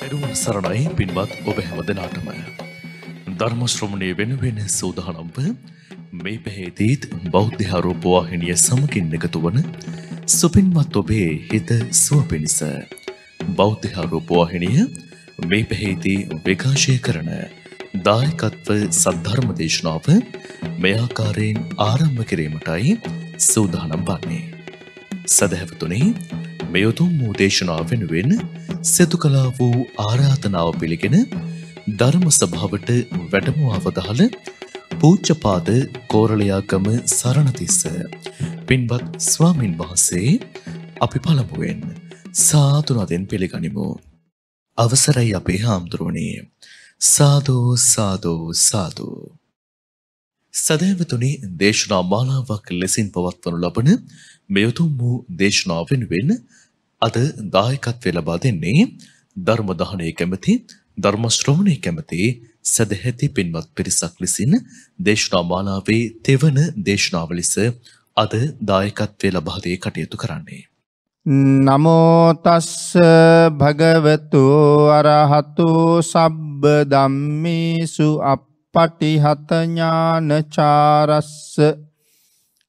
තෙරුවන් සරණයි පින්වත් ඔබ හැම දෙනාටම. ධර්මශ්‍රමණය වෙනුවෙන සූදානම්ව මේ පැහේදීත් බෞද්ධ හරෝපවාහිනිය සමකින් එකතු වන සුපින්වත් ඔබේ හිත සුව පිණිස. බෞද්ධ හරෝපවාහිනිය මේ පැහේදී විකාශය කරන දායකත්ව සද්ධර්ම දේශනාව මෙයාකාරයෙන් ආරම්භ කිරීමටයි සූදානම් වන්නේ. සැදැහැවතුනේ මෙයුතුම් වූ දේශනා වෙනුවෙන් සෙතු කලා වූ ආරාධනාව පිළිගෙන ධර්ම සභාවට වැඩමවාවදාළ පූච්චපාද කෝරලයාගම සරණතිස්ස පින්වත් ස්වාමින් වහන්සේ අපි පළමුුවෙන් සාතුනදෙන් පිළිගනිමු. අවසරයි අපේ හාමුදුරුවනේ සාධෝ සාධෝ සාධූ. සදෑවතුනි දේශනා මාලාවක් ලෙසින් පවත්වනු ලබන මෙයුතුම් වූ දේශනාවෙන් වෙන අද දායකත්වය ලබා දෙන්නේ ධර්මදානය කැමති ධර්මශ්‍රවණය කැමති සැදැහැති පින්වත් පිරිසක් ලෙසින් දේශනා මාලාවේ තෙවන දේශනාව ලෙස අද දායකත්වය ලබා දී කටයුතු කරන්නේ. නමෝ තස්ස භගවතු අරහතු සබ්බ ධම්මේසු අප්පටිහත ඥානචාරස්ස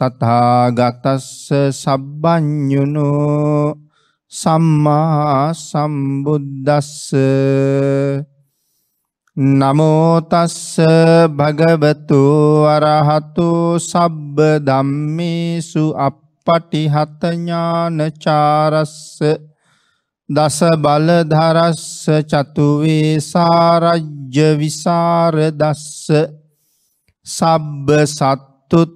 තථාගතස්ස සබ්බඤුනෝ සම්මා සම්බුද්දස්ස නමෝ තස්ස භගවතු අරහතු සබ්බ ධම්මේසු අප්පටිහත ඥානචාරස්ස දස බල ධරස්ස චතු වේසාරජ්‍ය විසර දස්ස සබ්බ සත්තුත්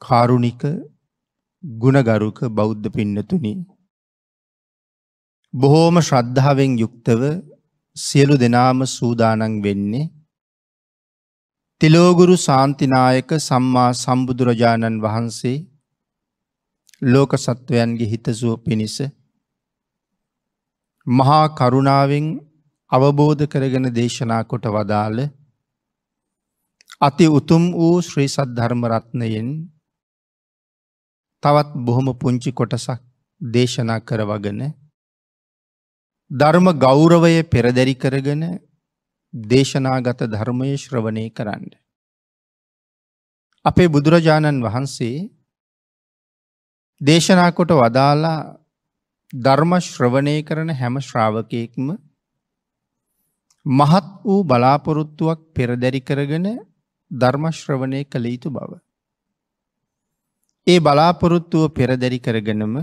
කාරුණික ගුණගරුක බෞද්ධ පින්නතුනි බොහෝම ශ්‍රද්ධාවෙන් යුක්තව සියලු දෙනාම සූදානන් වෙන්නේ තිලෝගුරු සාන්තිනායක සම්මා සම්බුදුරජාණන් වහන්සේ ලෝක සත්වයන්ගේ හිතසුව පිණිස මහා කරුණාවෙන් අවබෝධ කරගෙන දේශනා කොට වදාළ අති උතුම් වූ ශ්‍රී සද්ධර්මරත්නයෙන් තවත් බොහොම පුංචි කොටසක් දේශනා කරවගෙන ධර්ම ගෞරවය පෙරදැරි කරගෙන දේශනාගත ධර්මය ශ්‍රවණය කරන්න. අපේ බුදුරජාණන් වහන්සේ දේශනා කොට වදාලා ධර්ම ශ්‍රවණය කරන හැම ශ්‍රාවකයෙක්ම මහත් වූ බලාපොරොත්තුවක් පෙරදැරි කරගෙන ධර්ම ශ්‍රවණය කළ යුතු බව. ඒ බලාපොරොත්තුව පෙරදැරි කරගෙනම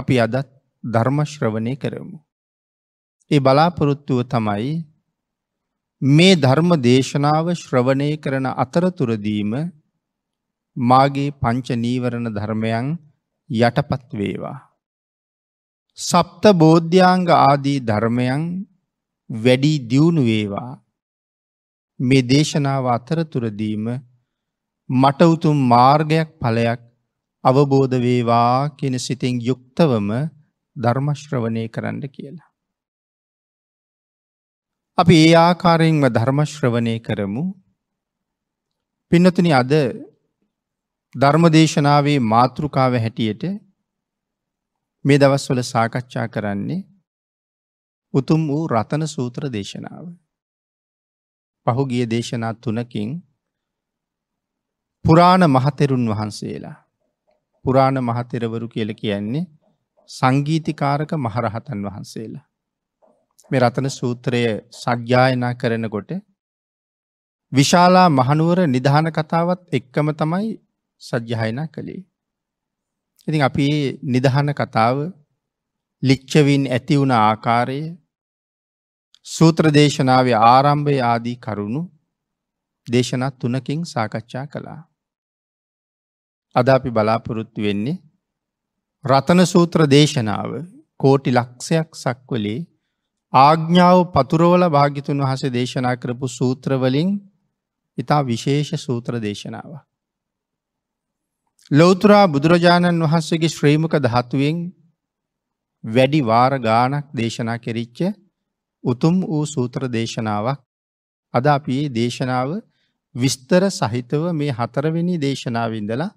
අපි අදත් ධර්මශ්‍රවණය කරමු. ඒ බලාපොරොත්තුව තමයි මේ ධර්ම දේශනාව ශ්‍රවණය කරන අතරතුරදීම මාගේ පංච නීවරණ ධර්මයන් යටපත් වේවා. සප්ත බෝධ්‍යාංග ආදී ධර්මයන් වැඩි දියුණු වේවා. මේ දේශනාව අතරතුරදීම මට උතුම් මාර්ගයක් ඵලයක් අවබෝධ වේවා කියන සිතින් යුක්තවම ධර්ම ශ්‍රවණය කරන්න කියලා. අපි ඒ ආකාරයෙන්ම ධර්ම ශ්‍රවණය කරමු. පින්නතුනි අද ධර්ම දේශනාවේ මාතෘකාව හැටියට මේ දවස්වල සාකච්ඡා කරන්නේ උතුම් වූ රතන සූත්‍ර දේශනාව. පහුගිය දේශනා තුනකින් පුරාණ මහතෙරුන් වහන්සේලා. පුරාණ මහතෙරවරු කියල කියන්නේ සංගීතිකාරක මහරහතන් වහන්සේලා. මේ රතන සූත්‍රය සජ්‍යායනා කරනකොට විශාලා මහනුවර නිධාන කතාවත් එක්කම තමයි සජ්‍යහයනා කළේ. ඉතින් අපි නිදහන කතාව ලිච්චවින් ඇති වුණ ආකාරය සූත්‍ර දේශනාවේ ආරම්භය ආදී කරුණු දේශනා තුනකින් සාකච්ඡා කළා. අද අපි බලාපොරොත්තු වෙන්නේ රතන සූත්‍ර දේශනාව කෝටි ලක්ෂයක් සක්වලේ ආග්ඥාව පතුරෝල භාගිතුන් වහස දේශනා කරපු සූත්‍රවලින් ඉතා විශේෂ සූත්‍ර දේශනාව. ලෝතුරා බුදුරජාණන් වහන්සේගේ ශ්‍රීමක දහතුවෙන් වැඩි වාර ගානක් දේශනා කෙරිච්ච උතුම් වූ සූත්‍ර දේශනාවක් අද අපේ දේශනාව විස්තර සහිතව මේ හතරවෙනි දේශනාවින්දලා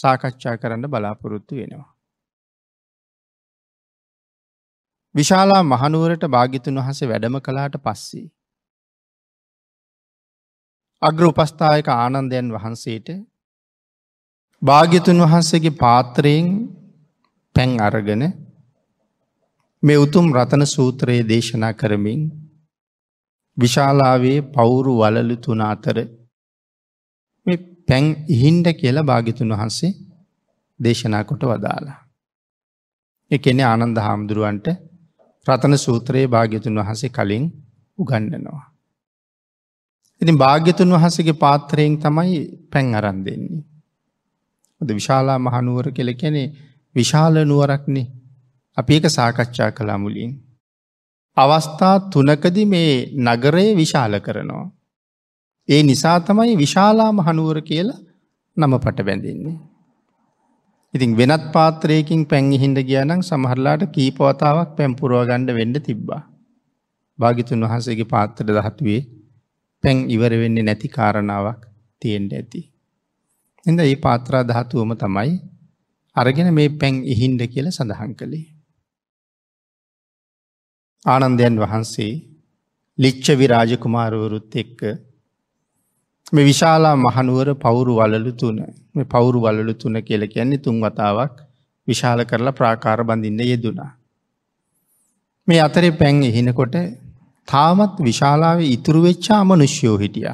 සාකච්ඡා කරන්න බලාපොරොත්තු වෙනවා. විශාලා මහනුවරට භාගිතුන් වහසේ වැඩම කලාට පස්සේ. අග්‍ර උපස්ථායක ආනන්දයන් වහන්සේට භාග්‍යතුන් වහන්සේගේ පාත්‍රයෙන් පැන් අරගෙන මේ උතුම් රතන සූත්‍රයේ දේශනා කරමින් විශාලාවේ පවුරු වලලු තුන අතර පැන් ඉහින්ට කියලා භාගිතුන් වහන්සේ දේශනා කොට වදාලා. එකනෙ ආනන්ද හාමුදුරුවන්ට රතන සූත්‍රයේ භාග්‍යතුන් වහසේ කලින් උගන්නනවා. ඉතින් භාග්‍යතුන් වහසගේ පාත්‍රයෙන් තමයි පැන් අරන් දෙන්නේ. ද විශාලා මහනුවර කෙළ කැනෙ විශාල නුවරක්න අපි එක සාකච්ඡා කලා මුලින්. අවස්ථා තුනකදි මේ නගරයේ විශාල කරනවා. ඒ නිසා තමයි විශාලාම හනුවර කියලා නම පට බැඳන්නේ. ඉතින් වෙනත් පාත්‍රයකින් පැංගිහින්ට ගියනම් සමහරලාට කීපවතාවක් පැම්පුරුවගණ්ඩ වෙන්ඩ තිබ්බා. භාගිතුන් වහන්සේගේ පාත්තර දහතුවේ පැන් ඉවර වෙන්නේ නැති කාරණාවක් තියෙන්ට ඇති. එඳ ඒ පාත්‍රා දහතුවම තමයි අරගෙන මේ පැන් ඉහින්ඩ කියල සඳහන් කළේ. ආනන්දයන් වහන්සේ ලිච්චවි රාජකුමාරවරුත් එක්ක මේ විශාලා මහනුවර පවුරු වලලු තුන මේ පවුරු වලලු තුන කියල කියන්නේ තුන් වතාවක් විශාල කරලා ප්‍රාකාර බඳින්න යෙදුනා. මේ අතරේ පැන් එහිනකොට තාමත් විශාලාව ඉතුරු වෙච්චා මනුෂ්‍යයෝ හිටිය.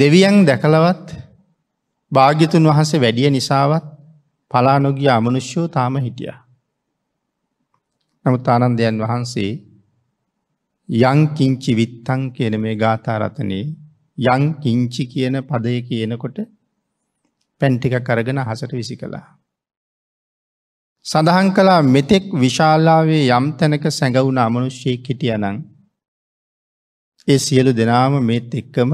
දෙවියන් දැකලවත් භාග්‍යතුන් වහන්සේ වැඩිය නිසාවත් පලානොගිය අමනුෂ්‍යෝ තාම හිටිය. නමුත් ආනන්දයන් වහන්සේ යංකින්චි විත්තං කියන මේ ගාථාරතනයේ යං කිංචි කියන පදය කියනකොට පැන් ටිකක් අරගෙන අහසට විසි කළා. සඳහන් කලා මෙතෙක් විශාලාවේ යම් තැනක සැඟවුණ අමනුෂ්‍යයෙක් හිටියනං. ඒ සියලු දෙනාම මේත් එක්කම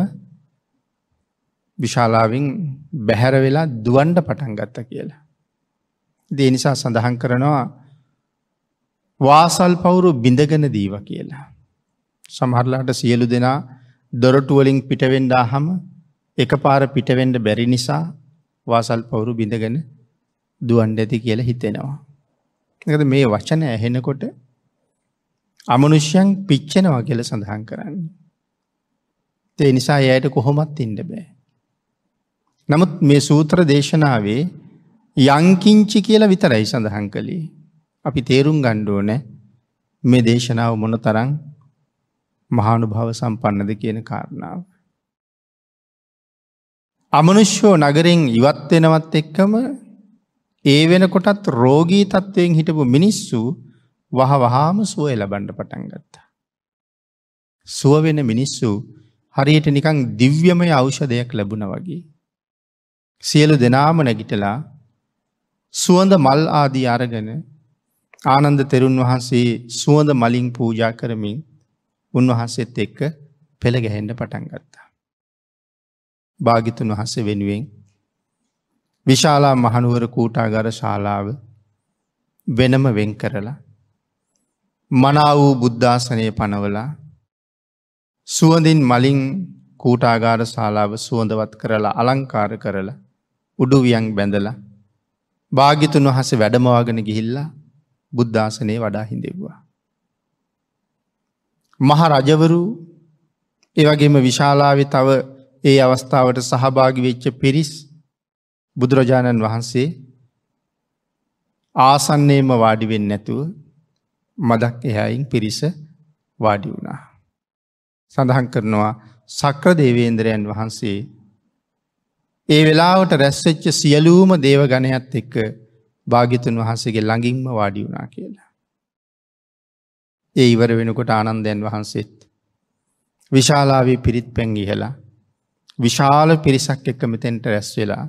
විශාලාවෙන් බැහැර වෙලා දුවන්ඩ පටන් ගත්ත කියලා. දේ නිසා සඳහන් කරනවා වාසල් පවුරු බිඳගෙන දීව කියලා. සමහරලාට සියලු දෙනා දොරටු වලින් පිටවෙන්න ආහම එකපාර පිටවෙන්න බැරි නිසා වාසල් පවුරු බිඳගෙන දුවන්න ඇති කියලා හිතෙනවා. එකද මේ වචන ඇහෙනකොට අමනුෂ්‍යයන් පිච්චෙනවා කියල සඳහන් කරන්න. ඒ නිසා එයට කොහොමත් ඉන්න බෑ. නමුත් මේ සූත්‍ර දේශනාවේ යංකිංචි කියලා විතරයි සඳහන් කළේ. අපි තේරුම් ගණ්ඩුවන මේ දේශනාව මොන තරං මහානුභාව සම්පන්නද කියන කාරණාව. අමනුෂ්‍යෝ නගරෙන් ඉවත් වෙනවත් එක්කම ඒ වෙනකොටත් රෝගී තත්ත්වයෙන් හිටපු මිනිස්සු වහ වහාම සුවය ලබන්න පටන් ගත්තා. සුව වෙන මිනිස්සු හරියට නිකං දිව්‍යමය ඖෂධයක් ලැබුණ වගේ. සියලු දෙනාම නැගිටලා සුවඳ මල් ආදී අරගෙන ආනන්ද තෙරුන් වහන්සේ සුවඳ මලින් පූජා කරමින් උන්වහන්සේත් එක්ක පෙළ ගැහෙන්ඩ පටන් ගත්තා. භාගිතුන් වහස වෙනුවෙන් විශාලා මහනුවර කූටාගර ශාලාව වෙනම වෙන් කරලා මනා වූ බුද්ධාසනය පනවලා සුවඳින් මලින් කූටාගාර ශාලාව සුවඳවත් කරලා අලංකාර කරලා උඩුවියන් බැඳලා භාගිතුන් වහස වැඩමවාගෙන ගිහිල්ලා බුද්ධාසනය වඩා හිඳෙව්වා. මහ රජවරු ඒවගේම විශාලාව තව ඒ අවස්ථාවට සහභාගි වෙච්ච පිරිස් බුදුරජාණන් වහන්සේ ආසන්නේම වාඩිවෙන් නැතුව මදක් එහැයින් පිරිස වාඩි වුණා. සඳහන් කරනවා සක්‍ර දේවේන්ද්‍රයන් වහන්සේ ඒ වෙලාවට රැස්සච්ච සියලූම දේව ගණයත් එක්ක භාගිතුන් වහන්සේගේ ළඟින්ම වාඩි වුණා කියලා. ඒ ඉවර වෙනකොට ආනන්දයන් වහන්සේත්. විශාලාවී පිරිත් පැන් ඉහලා. විශාල පිරිසක් එක්ක මෙතෙන්ට රැස් වෙලා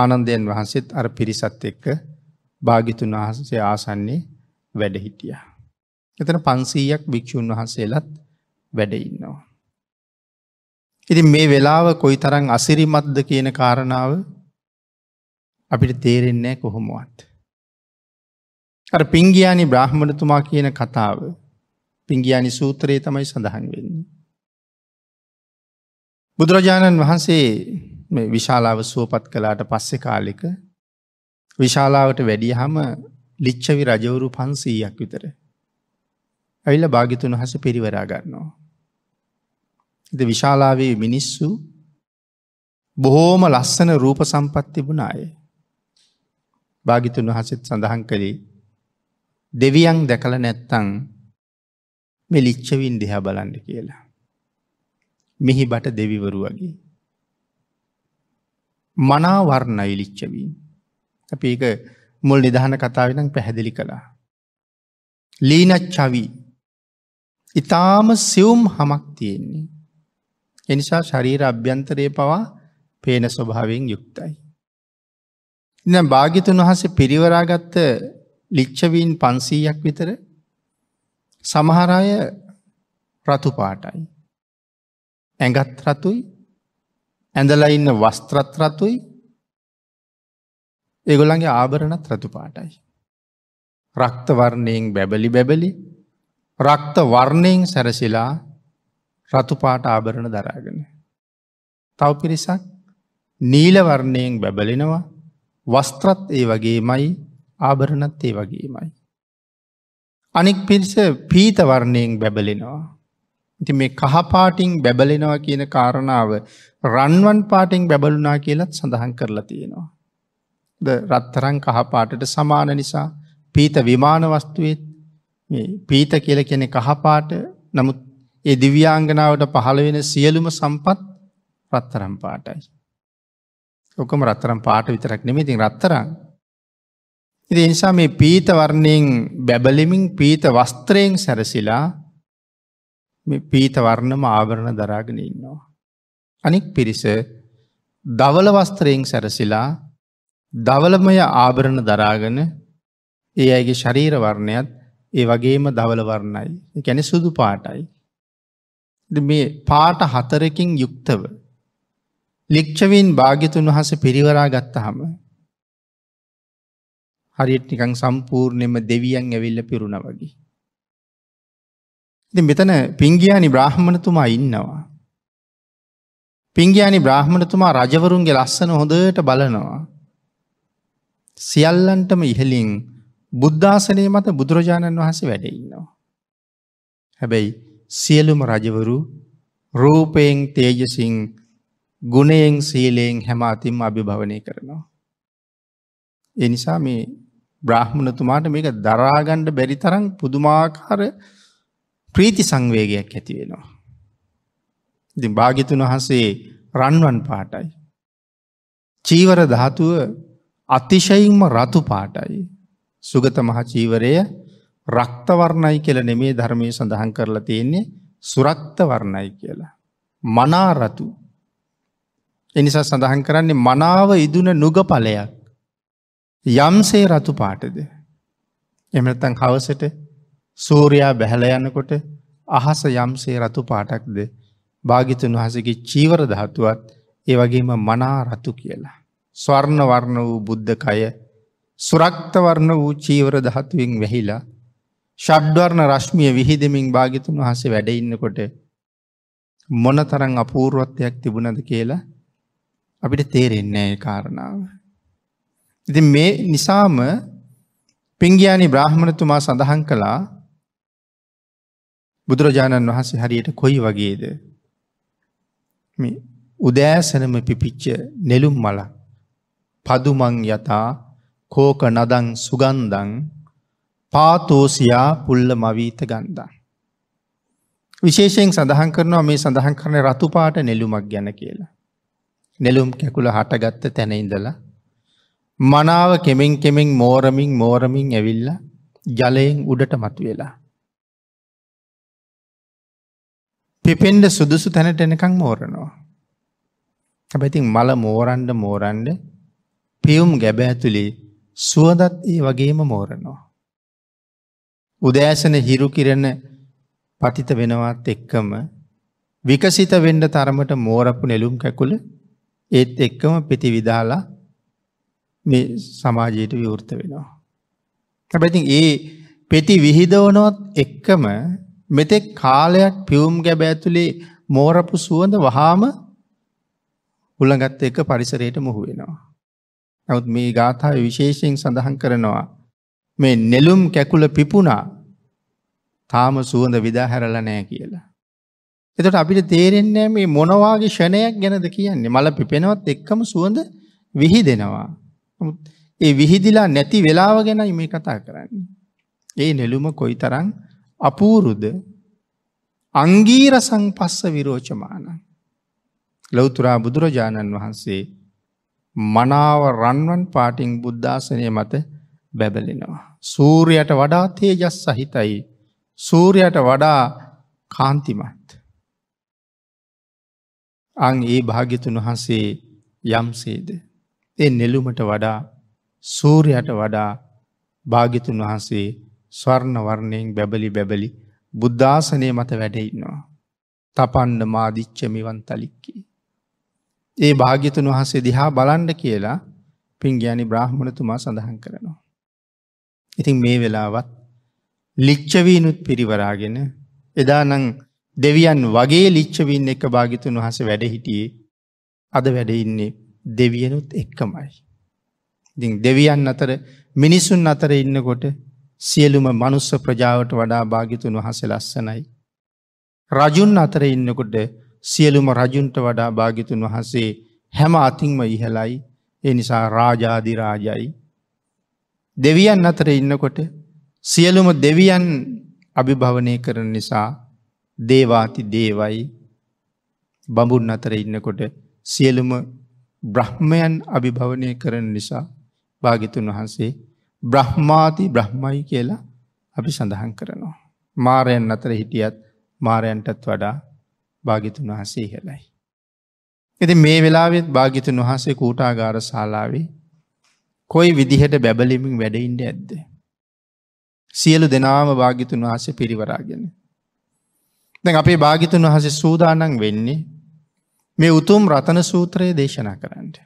ආනන්දයන් වහන්සේත් අර පිරිසත් එක්ක භාගිතුන් වහන්සේ ආසන්නේ වැඩ හිටියා. එතන පන්සීයක් භික්‍ෂූන් වහන්සේලත් වැඩඉන්නවා. ඉති මේ වෙලාව කොයි තරං අසිරිමත්ද කියන කාරණාව අපිට තේරෙන්නේ කොහොමුවත්. අර පිංගියානි බ්‍රහ්මණතුමා කියන කතාව පිංගියානි සූත්‍රයේ තමයි සඳහන් වෙන්නේ. බුදුරජාණන් වහන්සේ විශාලාව සුවපත් කලාට පස්සෙ කාලෙක විශාලාවට වැඩිය හම ලිච්චවි රජවරු පන්සීයක් විතර. ඇවිල්ල භාගිතුන් හස පිරිවරා ගන්නවා. එද විශාලාවේ මිනිස්සු බොහෝම ලස්සන රූප සම්පත් තිබුණ අය. භාගිතුන් වහසෙත් සඳහන් කළේ දෙවියන් දැකල නැත්තං මෙලිච්චවින් දෙහා බලන්ඩ කියලා. මෙහි බට දෙවිවරු වගේ. මනාවර්ණයි ලිච්චවීන්. අපි ඒක මුල් නිදහන කතාවෙනම් පැහැදිලි කළා. ලීනච්චවී ඉතාම සියුම් හමක් තියෙන්නේ. එනිසා ශරීර අභ්‍යන්තරය පවා පේන ස්වභාවෙන් යුක්තයි. ඉ භාගිතුන් වහස පිරිවරාගත්ත ලිච්ඡවීන් 500ක් විතර සමහර අය රතු පාටයි. ඇඟත් රතුයි. ඇඳලා ඉන්න වස්ත්‍රත් රතුයි. ඒගොල්ලන්ගේ ආභරණත් රතු පාටයි. රක්ත වර්ණයෙන් බැබලි බැබලි රක්ත වර්ණයෙන් සැරසිලා රතු පාට ආභරණ දරාගෙන. තව පිරිසක් නීල වර්ණයෙන් බැබලෙනවා වස්ත්‍රත් ඒ වගේමයි ආභරණත් ඒ වගේමයි. අනික් පිරිස පීතවර්ණයෙන් බැබලෙනවා. ඉති මේ කහපාටිං බැබලෙනවා කියන කාරණාව රන්වන් පාටිං බැබලුනා කියලත් සඳහන් කරලා තියෙනවා. ද රත්තරං කහපාටට සමාන නිසා පීත විමානවස්තුවත් පීත කියල කෙනෙ කහපාට නමුත් ඒ දිව්‍යාංගනාවට පහළ වෙන සියලුම සම්පත් රත්තරම් පාටයි. ඔකම රත්තරම් පාට විතරක් නෙමේතින් රත්තරං ඉති නිසා මේ පීත වර්ණයෙන් බැබලිමින් පීත වස්ත්‍රයෙන් සැරසිලා පීත වර්ණම ආවරණ දරාගෙන ඉන්නවා. අනික් පිරිස දවල වස්ත්‍රයෙන් සැරසිලා දවලමය ආභරණ දරාගෙන ඒ අයගේ ශරීර වර්ණයත් ඒ වගේම දවල වර්ණයි. ගැන සුදු පාටයි. මේ පාට හතරකින් යුක්තව ලික්ෂවීන් භාගිතුන් වහස පිරිවරා ගත්තහම හරියට නිකන් සම්පූර්ණයෙන්ම දෙවියන් ඇවිල්ලා පිරුණා වගේ. ඉතින් මෙතන පිංගියානි බ්‍රාහ්මණතුමා ඉන්නවා. පිංගියානි බ්‍රාහ්මණතුමා රජවරුන්ගේ ලස්සන හොඳට බලනවා. සියල්ලන්ටම ඉහලින් බුද්ධාසනය මත බුදුරජාණන් වහන්සේ වැඩ ඉන්නවා. හැබැයි සියලුම රජවරු රූපයෙන් තේජසින් ගුණයෙන් සීලයෙන් හැම අතින්ම අභිභවනය කරනවා. එනිසා මේ බ්‍රාහ්මණතුමාට මේක දරාගණ්ඩ බැරි තරම් පුදුමාකාර ප්‍රීති සංවේගයක් ඇති වෙනවා. ඉති භාගිතුන් වහන්සේ රන්වන් පාටයි. චීවර ධාතුව අතිශයින්ම රතු පාටයි. සුගත මහ චීවරය රක්තවර්ණයි කියල නෙමේ ධර්මය සඳහන් කරලා තියෙන්නේ සුරක්තවර්ණයි කියලා. මනාරතු. එනිසා සඳහන් කරන්නේ මනාව ඉදුන නුගඵලයක්. යම්සේ රතු පාටද. එමනත්තන් හවසට සූරයා බැහැල යන්නකොට අහස යම්සේ රතු පාටක්ද භාගිතුන් වහසගේ චීවර දහතුවත් ඒ වගේම මනා රතු කියලා. ස්වර්ණ වර්ණ වූ බුද්ධකය සුරක්තවර්ණ වූ චීවර දහතුවෙන් වැහිලා ශබ්වර්ණ රශ්මිය විහිදමින් භාගිතුන් වහසේ වැඩඉන්නකොට මොන තරං අපූර්ුවත්වයක් තිබුණද කියලා අපිට තේරෙන්නේ කාරණාව. ඉති මේ නිසාම පිංගයානි බ්‍රහ්මණතුමා සඳහන් කළා බුදුරජාණන් වහන්සේ හරියට කොයි වගේද උදෑසනම පිපිච්ච නෙළුම් මල පදුමං යතා කෝක නදං සුගන්දං පාතෝසියා පුල්ල මවීත ගන්දා. විශේෂයෙන් සඳහන් කරනවා මේ සඳහන් කරන රතුපාට නෙළුමක් ගැන කියලා. නෙළුම් කැකුල හටගත්ත තැනඉඳලා මනාව කෙමෙන් කෙමෙන් මෝරමින් මෝරමින් ඇවිල්ල ජලයෙන් උඩට මතු වෙලා. පෙපෙන්ඩ සුදුසු තැනට එනකං මෝරනවා. හැබැතින් මල මෝරන්ඩ මෝරන්ඩ පියුම් ගැබ ඇතුළේ සුවදත් ඒ වගේම මෝරනවා. උදෑසන හිරු කිරණ පතිත වෙනවත් එක්කම විකසිත වෙන්ඩ තරමට මෝරපු නෙලුම් කැකුල ඒත් එක්කම පිති විදාලා මේ සමාජයට විවෘත වෙනවා. හැබැයි ඒ පෙති විහිදවනවත් එක්කම මෙතෙක් කාලයක් පියුම් ගැබ ඇතුලේ මෝරපු සුවඳ වහාම උළඟත් එක්ක පරිසරයට මුහු වෙනවා. නමුත් මේ ගාථාව විශේෂයෙන් සඳහන් කරනවා මේ නෙළුම් කැකුල පිපුණා තාම සුවඳ විදා හැරලා නෑ කියලා. එතට අපිට තේරෙන්නේ මේ මොනවාගේ ෂණයක් ගැනද කියන්නේ මල පිපෙනවත් එක්කම සුවඳ විහි දෙනවා. ඒ විහිදිලා නැති වෙලාව ගැනයි මේ කතා කරන්නේ. ඒ නෙළුම කොයි තරං අපූරුද අංගීර සංපස්ස විරෝචමාන. ලෞතුරා බුදුරජාණන් වහන්සේ මනාව රන්වන් පාටිං බුද්ධාසනය මත බැබලෙනවා. සූරයට වඩා තේජස් සහිතයි. සූරයට වඩා කාන්තිමත්. අං ඒ භාගිතුන් වහන්සේ යම්සේද. ඒ නෙළුමට වඩා සූරයට වඩා භාගිතුන් වහන්සේ ස්වර්ණ වර්ණයෙන් බැබලි බැබලි බුද්ධාසනය මත වැඩඉන්නවා. තපන්න මාදිච්චමිවන් තලික්කි. ඒ භාගිතුන් වහන්සේ දිහා බලන්ඩ කියලා පින්ගයානි බ්‍රහ්මණතුමා සඳහන් කරනවා. ඉතින් මේ වෙලාවත් ලිච්චවීනුත් පිරිවරාගෙන එදානං දෙවියන් වගේ ලිච්චවීන් එක භාගිතුන් වහස වැඩ හිටියේ අද වැඩඉන්නේ දෙවියනුත් එක්කමයි. ඉතින් දෙවියන් අතර මිනිසුන් අතර ඉන්නකොට සියලුම මනුස්ස ප්‍රජාවට වඩා භාගිතුන් වහසේ ලස්සනයි. රජුන් අතර ඉන්නකොට සියලුම රජුන්ට වඩා භාගිතුන් වහසේ හැම අතින්ම ඉහලයි ඒ නිසා රාජාධිරාජයි. දෙවියන් අතර ඉන්නකොට සියලුම දෙවියන් අභිභවනය කරන නිසා දේවාති දේවයි බඹුන් අතර ඉන්නකොට සියලුම බ්‍රහ්මයන් අභිභවනය කරන නිසා භාගිතුන් වහන්සේ බ්‍රහ්මාති බ්‍රහ්මයි කියලා අපි සඳහන් කරනවා. මාරයන් අතර හිටියත් මාරයන්ටත් වඩා භාගිතුන් වහන්සේ හෙලයි. එති මේ වෙලාවෙත් භාගිතුන් වහන්සේ කූටාගාර ශාලාවේ කොයි විදිහට බැබලිමින් වැඩයින්ට ඇද්ද. සියලු දෙනාම භාගිතුන් වහසේ පිරිවරාගෙන. දැන් අපේ භාගිතුන් වහසේ සූදානන් වෙන්නේ මේ උතුම් රතන සූත්‍රයේ දේශනා කරන්නට.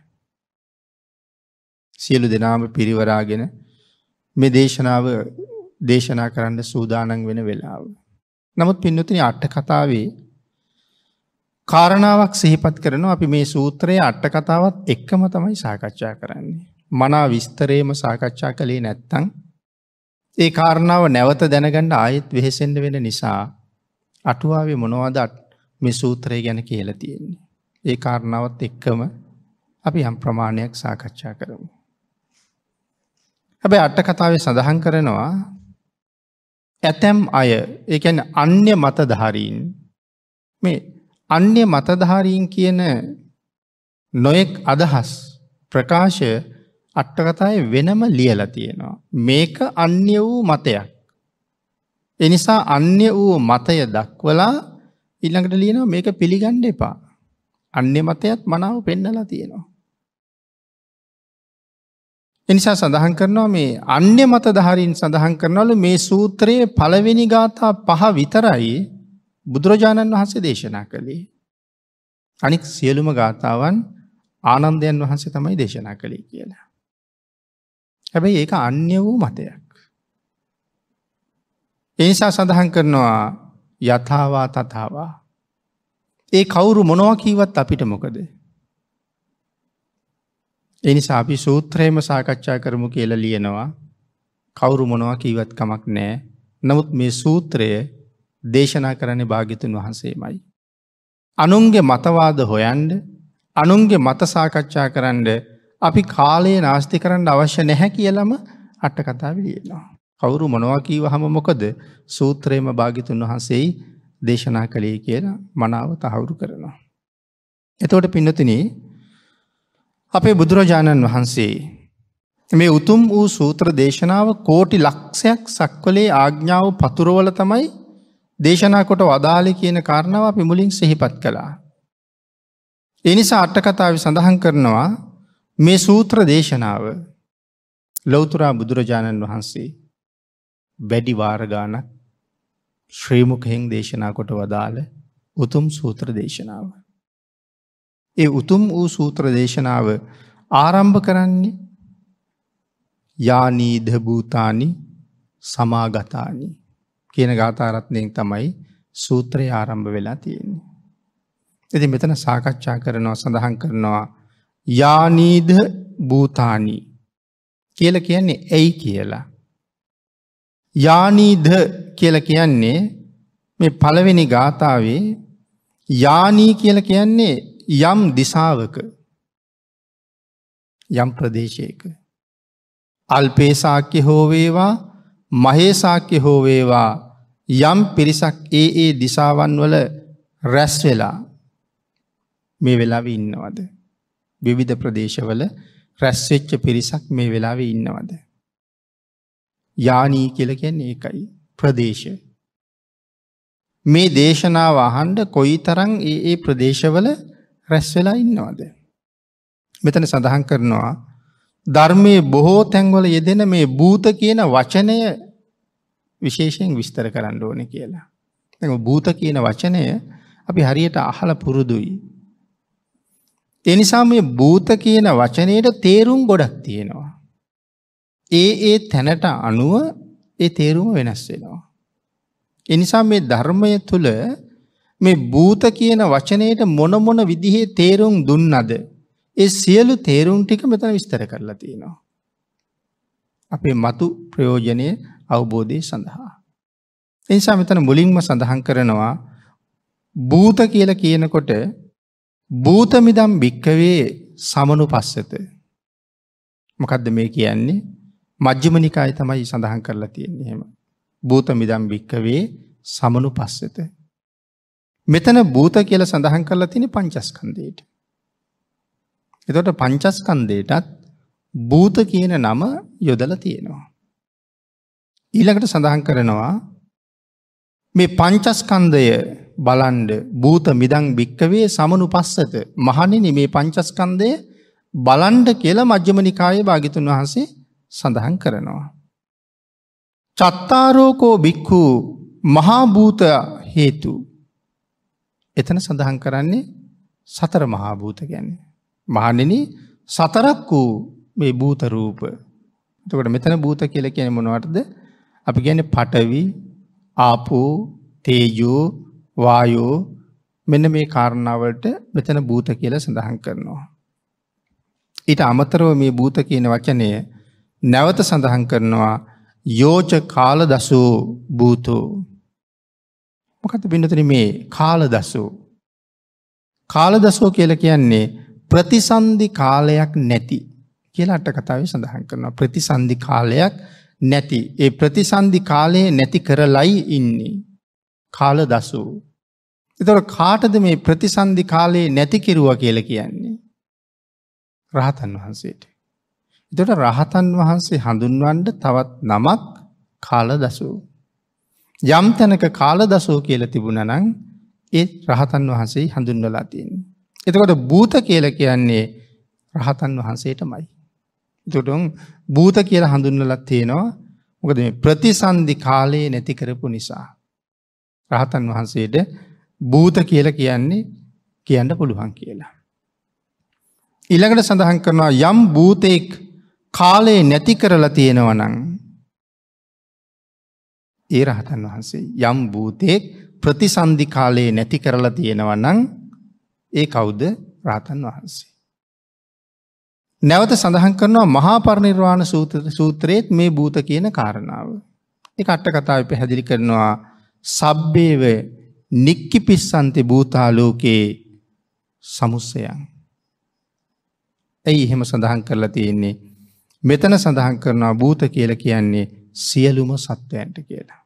සියලු දෙනාම පිරිවරාගෙන මේ දේශනාව දේශනා කරන්න සූදානන් වෙන වෙලාව. නමුත් පින්නතින අට්ට කතාවේ කාරණාවක් සිහිපත් කරනවා අපි මේ සූත්‍රයේ අට්ට කතාවත් එක්කම තමයි සාකච්ඡා කරන්නේ. මනා විස්තරේම සාකච්ඡා කළේ නැත්තං. ඒ කාරණාව නැවත දැනගන්න ආයෙත් වෙහෙසෙන්ඩ වෙන නිසා අටුවාවේ මොනවාදත් මේ සූත්‍රය ගැන කියලා තියෙන්නේ. ඒ කාරණාවත් එක්කම අපි යම් ප්‍රමාණයක් සාකච්ඡා කරමු. හැබැයි අට කතාවේ සඳහන් කරනවා ඇතැම් අය ඒැන අන්‍ය මතධාරීන් මේ අන්‍ය මතධාරීන් කියන නොයෙක් අදහස් ප්‍රකාශය අට්ටකතාය වෙනම ලියල තියෙනවා. මේක අන්‍ය වූ මතයක්. එනිසා අන්‍ය වූ මතය දක්වලා ඉල්ළඟට ලියනවා මේක පිළිගණ්ඩ එපා. අන්‍ය මතයත් මනාව පෙන්නලා තියෙනවා. එනිසා සඳහන් කරනවා මේ අන්‍ය මත දහරින් සඳහන් කරනවලු මේ සූත්‍රයේ පළවෙනි ගාථා පහ විතරයි බුදුරජාණන් වහන්සේ දේශනා කළේ. අනිත් සියලුම ගාථාවන් ආනන්දයන් වහන්සේ තමයි දේශනා කළේ කියලා. හැබැයි ඒක අන්‍ය වූ මතයක්. එනිසා සඳහන් කරනවා යථාවා තතාවා ඒ කවුරු මොනවා කීවත් අපිට මොකද. එනිසා අපි සූත්‍රයම සාකච්ඡා කරමු කියල ලියනවා කවුරු මොනවා කීවත් කමක් නෑ නමුත් මේ සූත්‍රය දේශනා කරන්නේ භාගිතුන් වහන්සේමයි. අනුන්ගේ මතවාද හොයන්ඩ අනුන්ගේ මත සාකච්ඡා කරන්න අපි කාලයේ නාස්ති කරන්න අවශ්‍ය නැහැ කියලම අට කතා විලියනවා. කවුරු මොනවකීව හම මොකද සූත්‍රයම භාගිතුන් වහන්සේ දේශනා කළේ කියලා මනාව තහවුරු කරනවා. එතවට පින්නතින අපේ බුදුරජාණන් වහන්සේ මේ උතුම් වූ සූත්‍ර දේශනාව කෝටි ලක්ෂයක් සක්වලේ ආග්ඥාව පතුරවල තමයි දේශනා කොට වදාලි කියන කාරණාව අපි මුලින් සිහිපත් කළා. එනිසා අට්ටකතාව සඳහන් කරනවා මේ සූත්‍ර දේශනාව ලොවතුරා බුදුරජාණන් වහන්සේ වැඩි වාරගානක් ශ්‍රීමුකයෙන් දේශනා කොට වදාළ උතුම් සූත්‍ර දේශනාව. ඒ උතුම් වූ සූත්‍ර දේශනාව ආරම්භ කරන්නේ යානීධභූතානි සමාගතානි කියන ගාතාරත්නයෙන් තමයි සූත්‍රය ආරම්භ වෙලා තියෙන්නේ. ඇති මෙතන සාකච්ඡා කරනවා සඳහන් කරනවා යානීධ භූතානී කියල කියන්නේ ඇයි කියලා යානීද කියල කියන්නේ මේ පළවෙනි ගාථාවේ යානී කියල කියන්නේ යම් දිසාවක යම් ප්‍රදේශයක. අල්පේසාක්‍ය හෝවේවා මහේසාක්‍ය හෝවේවා යම් පිරිසක් ඒ ඒ දිසාවන් වල රැස් වෙලා මේ වෙලාව ඉන්නවද. විවිධ ප්‍රදේශවල රැස්වෙච්ච පිරිසක් මේ වෙලාව ඉන්නවද. යානී කියලා කියන්නේ ඒකයි ප්‍රදේශ. මේ දේශනාව අහන්න කොයිතරම් ඒ ඒ ප්‍රදේශවල රැස් වෙලා ඉන්නවද? මෙතන සඳහන් කරනවා ධර්මයේ බොහෝ තැන්වල යෙදෙන මේ භූත කියන වචනය විශේෂයෙන් විස්තර කරන්න ඕනේ කියලා. දැන් භූත කියන වචනය අපි හරියට අහලා පුරුදුයි. ඒ නිසා මේ භූත කියන වචනයේට තේරුම් ගොඩක් තියෙනවා. ඒ ඒ තැනට අනුව ඒ තේරුම වෙනස් වෙනවා. එනිසා මේ ධර්මය තුළ මේ භූත කියන වචනයට මොන මොන විදිහේ තේරුම් දුන්නද ඒ සියලු තේරුම් ටික මෙතන විස්තර කරලා තියෙනවා. අපේ මතු ප්‍රයෝජනය අවබෝධය සඳහා. එනිසා මෙතන මුලින්ම සඳහන් කරනවා භූත කියල කියනකොට භූතමිදම් භික්කවේ සමනු පස්සත. මොකදද මේ කියන්නේ මජ්ජිම නිකාය තමයි සඳහන් කරලා තියෙන්නේ එහෙම. භූත මිදම් භික්කවේ සමනු පස්සෙත. මෙතන භූත කියල සඳහන් කරලා තිනි පංචස්කන්දයට. එතොට පංචස්කන්දයටත් භූත කියන නම යොදල තියෙනවා. ඊළඟට සඳහන් කරනවා මේ පංචස්කන්දය බලන්ඩ භූත මිදං භික්කවේ සමනු පස්සත මහනිනි මේ පංචස්කන්දය බලන්ඩ කියලා මජ්‍යමනිකායේ භාගිතුන් වහන්සේ සඳහන් කරනවා. චත්තාරෝකෝ බික්කු මහාභූත හේතු එතන සඳහන් කරන්නේ සතර මහාභූත ගැන. මහනෙන සතරක් වූ මේ භූතරූප තකට මෙතන භූත කියල කියන මොනවටද අපි ගැන පටවි ආපෝ තේජෝ වායෝ මෙන්න මේ කාරණාවට මෙතන භූත කියල සඳහන් කරනවා. ඊට අමතරව මේ භූත කියන වචනය නැවත සඳහන් කරනවා යෝච කාල දසූ භූතෝ. මොකත බිඳතන මේ කාල දසූ. කාල දසෝ කියල කියන්නේ ප්‍රතිසන්ධි කාලයක් නැති කියලා අට කතාව සඳහන් කරනවා ප්‍රතිසන්ධි කාලයක් නැති ඒ ප්‍රතිසන්ධි කාලයේ නැති කරලයි ඉන්නේ කාල දසූ. එතොට කාටද මේ ප්‍රතිසන්ධි කාලයේ නැති කිරුව කියල කියන්නේ. රහතන් වහන්සේට. එතට රහතන් වහන්සේ හඳුන්වන්ඩ තවත් නමක් කාල දසූ. යම් තැනක කාල දසෝ කියල තිබුණනං ඒ රහතන් වහන්සේ හඳුන්වලා තියෙන්. එතකොට භූත කියල කියන්නේ රහතන් වහන්සේටමයි. තුටුම් භූත කියල හඳුන්නලත් තියෙනවා මොකද ප්‍රතිසන්ධි කාලයේ නැති කරපු නිසා. රහතන් වහන්සේට භූත කියල කියන්නේ කියන්න පුළුවන් කියලා. ඉළඟට සඳහන් කරනවා යම් භූතයෙක් කාලයේ නැති කරලා තියෙනවනං ඒ රහතන් වහන්සේ යම් භූතයෙක් ප්‍රතිසන්ධි කාලයේ නැති කරලා තියෙනවනං ඒ කවුද රාතන් වහන්සේ. නැවත සඳහන් කරනවා මහාපරණනිර්වාණ සූත්‍රයේත් මේ භූත කියන කාරණාව. එක අට්ට කතාව පැහැදිලි කරනවා සබ්බේව නික්කි පිස්සන්ති භූතාලෝකයේ සමුස්සයන්. ඇයි එහෙම සඳහන් කරලා තියෙන්නේ මෙතන සඳහන් කරනවා භූත කියල කියන්නේ සියලුම සත්වයන්ට කියලා.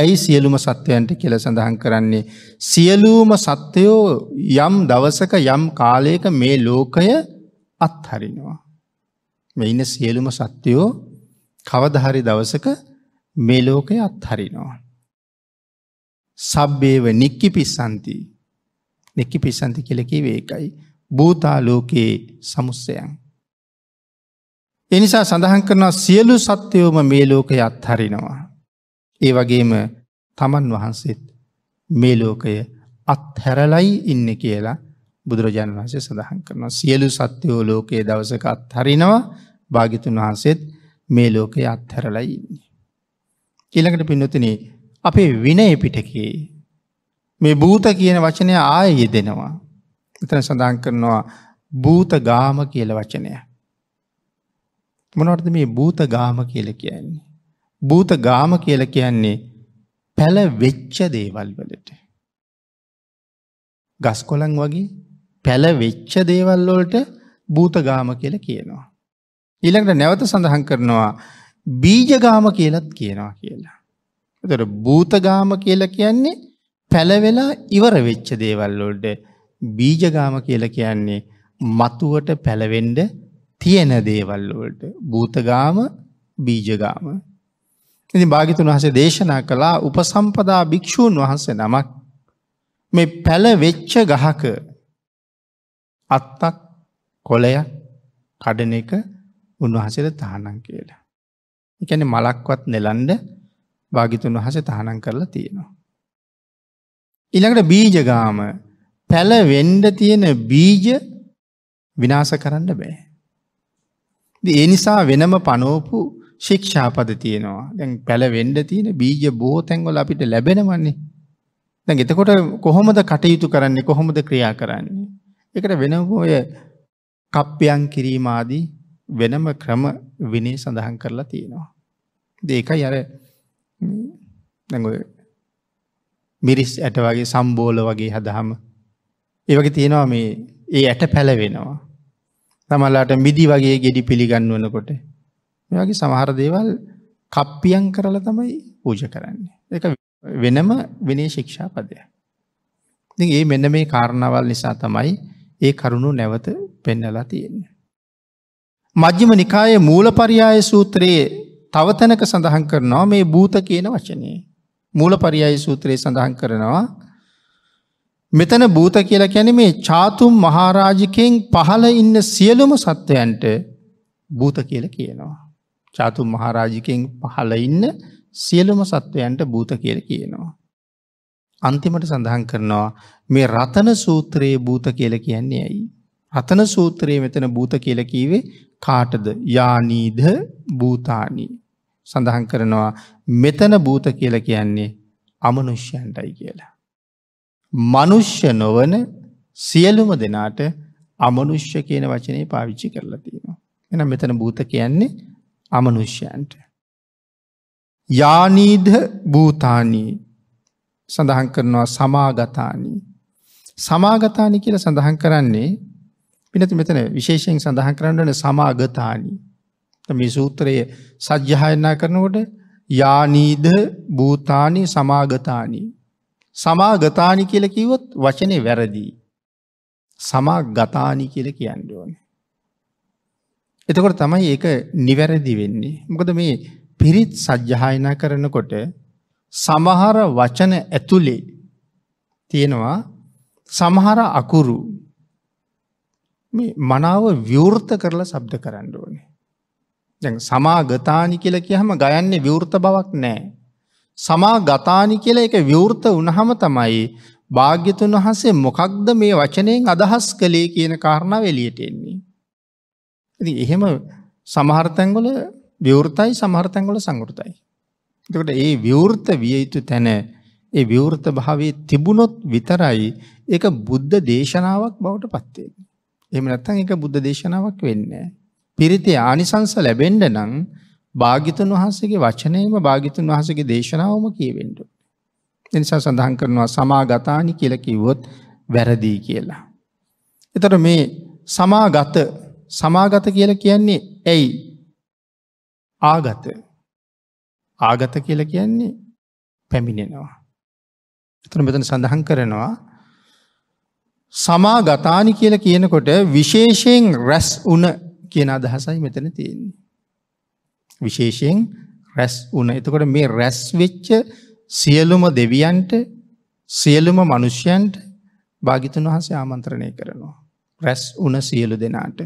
ඇයි සියලුම සත්වයන්ට කියල සඳහන් කරන්නේ. සියලූම සත්‍යයෝ යම් දවසක යම් කාලයක මේ ලෝකය අත්හරිනවා. මෙයින සියලුම සත්‍යයෝ කවදහරි දවසක මේ ලෝකය අත්හරිනවා. සබ්බේව නික්කි පිස්සන්ති නික්කි පිස්සන්ති කෙලකි වේකයි. භූතාලෝකයේ සමුස්සයන්. එනිසා සඳහන් කරනවා සියලු සත්‍යයෝම මේ ලෝකය අත්හරිනවා. ඒ වගේම තමන් වහන්සේත් මේ ලෝකය අත්හැරලයි ඉන්න කියලා බුදුරජාණන් වහන්සේ සඳහන් කරනවා සියලු සත්‍යයෝ ලෝකයේ දවසක අත්හරිනවා භාගිතුන් වහන්සේත් මේ ලෝකය අත්හැරලයි ඉන්නේ. ඊළඟට පින්නතින අපේ විනය පිටකේ මේ භූත කියන වචනය ආය යෙදෙනවා. එතන සඳහන් කරනවා භූත ගාම කියල වචනය. මොනවටද මේ භූත ගාම කියල කියන්නේ. භූත ගාම කියල කියන්නේ පැළ වෙච්ච දේවල් වලට. ගස් කොළන් වගේ පැළ වෙච්ච දේවල් වලට භූතගාම කියල කියනවා. ඊළඟට නැවත සඳහන් කරනවා බීජගාම කියලත් කියනවා කියලා. එතකොට භූතගාම කියලා කියන්නේ පැලවෙලා ඉවර වෙච්ච දේවල් වලට බීජගාම කියලා කියන්නේ මතුවට පැලවෙන්න තියෙන දේවල් වලට භූතගාම බීජගාම ඉතින් භාග්‍යතුන් වහන්සේ දේශනා කළා උපසම්පදා භික්ෂූන් වහන්සේ නමක් මේ පැල වෙච්ච ගහක අත්තක් කොලයක් කඩන එක උන්වහසට තහනම් කියලා. එකන මලක්වත් නෙලන්ඩ භාගිතුන් වහස තහනම් කරලා තියෙනවා. ඉළඟට බීජගාම පැලවෙන්ඩ තියෙන බීජ විනාස කරන්න බෑ. ඒ නිසා වෙනම පනෝපු ශික්ෂාපද තියෙනවා. දැන් පැලවෙන්න තියෙන බීජ බොහෝ තැන්වල අපිට ලැබෙනවන්නේ. දැන් එතකොට කොහොමද කටයුතු කරන්නේ කොහොමද ක්‍රියා කරන්නේ? ඒකට වෙනම ඔය කප්පයන් කිරීම ආදී වෙනම ක්‍රම විනය සඳහන් කරලා තියෙනවා. ඒකයි අර දැන් ඔය මිරිස් ඇට වගේ සම්බෝල වගේ හදහම ඒ වගේ තියෙනවා මේ ඒ ඇට පැලවෙනවා. තමලාට මිදි වගේ ගෙඩි පිළිගන්වනකොට මෙයාගේ සමහර දේවල් කප්පියන් කරලා තමයි පූජ කරන්නේ. එක වෙනම විනේ ශික්ෂා පදය. ඉතින් ඒ මෙන්න මේ කාරණාවල් නිසා තමයි ඒ කරුණු නැවත පෙන්නලා තියෙන්නේ. මජ්ජිම නිකායේ මූලපරියාය සූත්‍රයේ තව තැනක සඳහන් කරනවා මේ භූත කියන වචනේ. මූලපරියාය සූත්‍රයේ සඳහන් කරනවා මෙතන භූත කියලා කියන්නේ මේ චාතුම් මහරජකෙන් පහළ ඉන්න සියලුම සත්වයන්ට භූත කියලා කියනවා. චාතුම් මහරජකෙන් පහළ ඉන්න සියලුම සත්වයන්ට භූත කියලා කියනවා. අන්තිමට සඳහන් කරනවා මේ රතන සූත්‍රයේ භූත කියලා කියන්නේ ඇයි? රතන සූත්‍රයේ මෙතන භූත කියලා කීවේ කාටද? යානීද භූතානි. සඳහන් කරනවා මෙතන භූත කියලා කියන්නේ අමනුෂ්‍යයන්ටයි කියලා. මනුෂ්‍ය නොවන සියලුම දෙනාට අමනුෂ්‍ය කියන වචනය පාවිච්චි කරලා තියෙනවා. එනම් මෙතන භූත කියන්නේ අමනුෂ්‍යයන්ට. යානීධ භූතානී සඳහන් කරනවා සමාගතානී. සමාගතානි කියල සඳහන් කරන්නේ පිනති මෙතන විශේෂයෙන් සඳහන් කරන්නන සමාගතානී. මේ සූත්‍රයේ සජ්‍යහයනා කරනකොට යානීධ භූතානී සමාගතානී සමාගතානි කියලා කිව්වොත් වචනේ වැරදි. සමාගතානි කියලා කියන්න ඕනේ. එතකොට තමයි ඒක නිවැරදි වෙන්නේ. මොකද මේ පිරිත් සජ්ජායනා කරනකොට සමහර වචන ඇතුලේ තියෙනවා සමහර අකුරු මේ මනාව විවෘත කරලා ශබ්ද කරන්න ඕනේ. දැන් සමාගතානි කියලා කියහම ගයන්නේ විවෘත බවක් නැහැ. සමා ගතානි කියලා එක විවෘත වනහම තමයි භාග්‍යතුන් වහන්සේ මොකක්ද මේ වචනයෙන් අදහස් කළේ කියන කාරණාව එලියට එන්නේ. ඉති එහෙම සමහර්තැන්ගොල විවෘතයි සමහර්තැන්ගොල සංගෘතයි. එතකට ඒ විවෘත විය යුතු තැන ඒ විවෘත භාවේ තිබුණොත් විතරයි එක බුද්ධ දේශනාවක් බවට පත්වෙන්. එම නැත්තන් එක බුද්ධ දේශනාවක් වෙන්න. පිරිතේ ආනිසංස ලැබෙන්ඩ නං භාගිතුන් වහන්සේගේ වචනයම භාගිතුන් වහසගේ දේශනාවම කියවෙන්ඩු. එනිසා සඳහන් කරනවා සමාගතානි කියල කිව්වොත් වැරදී කියලා. එතට මේ සමාගත සමාගත කියල කියන්නේ ඇයි ආගත ආගත කියල කියන්නේ පැමිණෙනවා. එතන මෙතන සඳහන් කරනවා සමාගතානි කියල කියනකොට විශේෂයෙන් රැස් වන කියන අදහසයි මෙතන තියෙන්නේ. විශේෂයෙන් රැස් වුණ. එතකොට මේ රැස් වෙච්ච සියලුම දෙවියන්ට සියලුම මිනිසයන්ට භාග්‍යතුන් වහන්සේ ආමන්ත්‍රණය කරනවා. රැස් වුණ සියලු දෙනාට.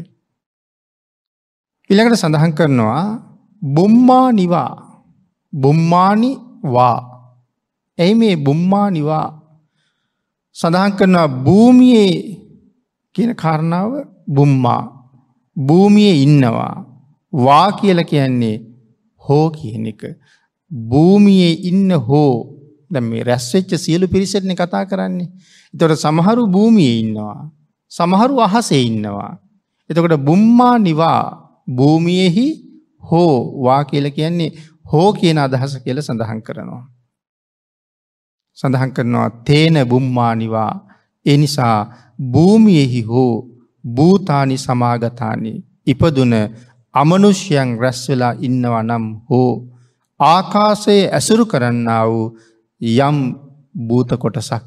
ඊළඟට සඳහන් කරනවා බුම්මා නිවා බුම්මානි වා. ඇයි මේ බුම්මා නිවා සඳහන් කරනවා භූමියේ කියන කාරණාව බුම්මා භූමියේ ඉන්නවා වා කියල කියන්නේ හෝ කියන එක. භූමියේ ඉන්න හෝ ද මේ රැස්වෙච්ච සියලු පිරිසටන කතා කරන්නේ. එතොට සමහරු භූමිය ඉන්නවා. සමහරු අහසේ ඉන්නවා. එතකොට බුම්මා නිවා භූමියෙහි හෝ වා කියල කියන්නේ හෝ කියන අදහස කියල සඳහන් කරනවා. සඳහන් කරනවා තේන බුම්මානිවා එනිසා භූමියෙහි හෝ භූතානි සමාගතානි ඉපදුන අමනුෂ්‍යයන් රැස්වෙලා ඉන්නවා නම් හෝ ආකාසයේ ඇසුරු කරන්න වූ යම් භූත කොටසක්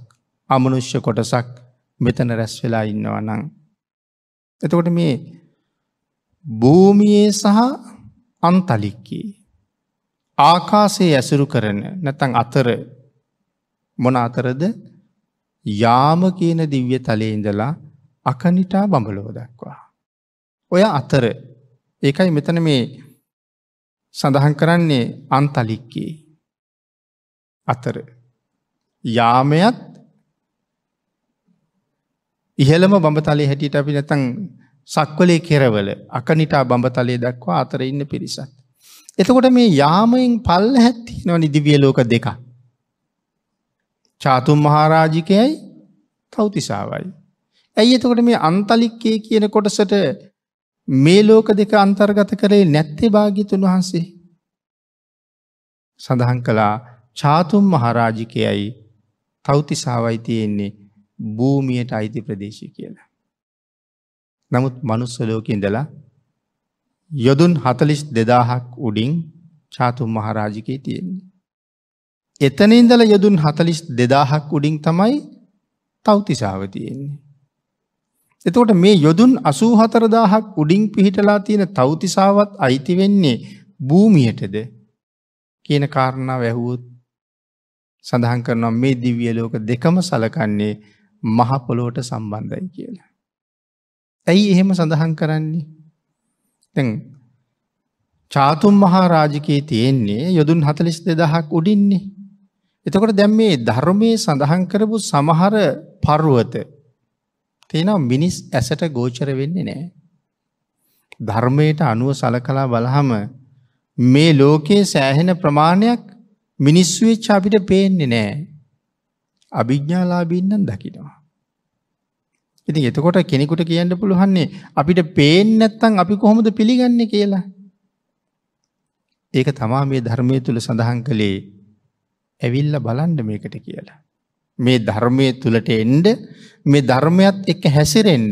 අමනුෂ්‍ය කොටසක් මෙතන රැස් වෙලා ඉන්නවා නං. එතකොට මේ භූමියේ සහ අන්තලික්කේ ආකාසේ ඇසුරු කරන නැතන් අතර මොන අතරද යාම කියන දිව්‍ය තලේ ඉඳලා අකනිටා බඹලෝ දක්වා. ඔය අතර ඒකයි මෙතන මේ සඳහන් කරන්නේ අන්තලික්කේ අතර යාමයත් ඉහළම බඹතලේ හැටියට අපි නැතන් සක්වලේ කෙරවල අකනිටා බඹතලේ දක්වා අතර ඉන්න පිරිසත්. එතකොට මේ යාමයෙන් පල්ල හැත්තිනව නිදිවිය ලෝක දෙක. චාතුම් මහාරාජිකයයි තෞතිසාවයි. ඇයි එතකොට මේ අන්තලික්කේ කියන කොටසට මේ ලෝක දෙක අන්තර්ගත කරේ නැත්තේ භාගිතුන් වහන්සේ. සඳහන් කළා චාතුම් මහරාජිකයයි තෞතිසාවයි තියෙන්නේ භූමියට අයිති ප්‍රදේශය කියලා. නමුත් මනුස්සලෝක ඉඳලා යොදුන් හතලිස් දෙදාහක් උඩින් චාතුම් මහරාජිකය තියෙන්නේ. එතන ඉඳල යොදුන් හතලිස් දෙදාහක් උඩින් තමයි තෞතිසාව තියෙන්නේ. එතකොට මේ යොදුන් 84000ක් උඩින් පිහිටලා තියෙන තව්තිසාවත් අයිති වෙන්නේ භූමියටද කියන කාරණාව ඇහුවොත් සඳහන් කරනවා මේ දිව්‍ය ලෝක දෙකම සලකන්නේ මහ පොළොවට සම්බන්ධයි කියලා. ඇයි එහෙම සඳහන් කරන්නේ? දැන් චාතුම් මහා රාජකයේ තියෙන්නේ යොදුන් 42000ක් උඩින්නේ. එතකොට දැන් මේ ධර්මයේ සඳහන් කරපු සමහර පර්වත තියෙනවා මිනිස් ඇසට ගෝචර වෙන්නේ නෑ. ධර්මයට අනුව සලකලා බලහම මේ ලෝකයේ සෑහෙන ප්‍රමාණයක් මිනිස්සුවෙච්ච අපිට පේන්නේ නෑ. අභිඥ්ඥාලාබීන්නන් දකිනවා. ඉති එතකොට කෙනෙකුට කියන්න පුළුවන්නේ අපිට පේෙන් නැත්තං අපි කොහොමද පිළිගන්න කියලා. ඒක තමා මේ ධර්මය තුළ සඳහන් කළේ ඇවිල්ල බලන්ඩ මේකට කියලා. මේ ධර්මයේ තුලට එන්න මේ ධර්මයත් එක්ක හැසිරෙන්න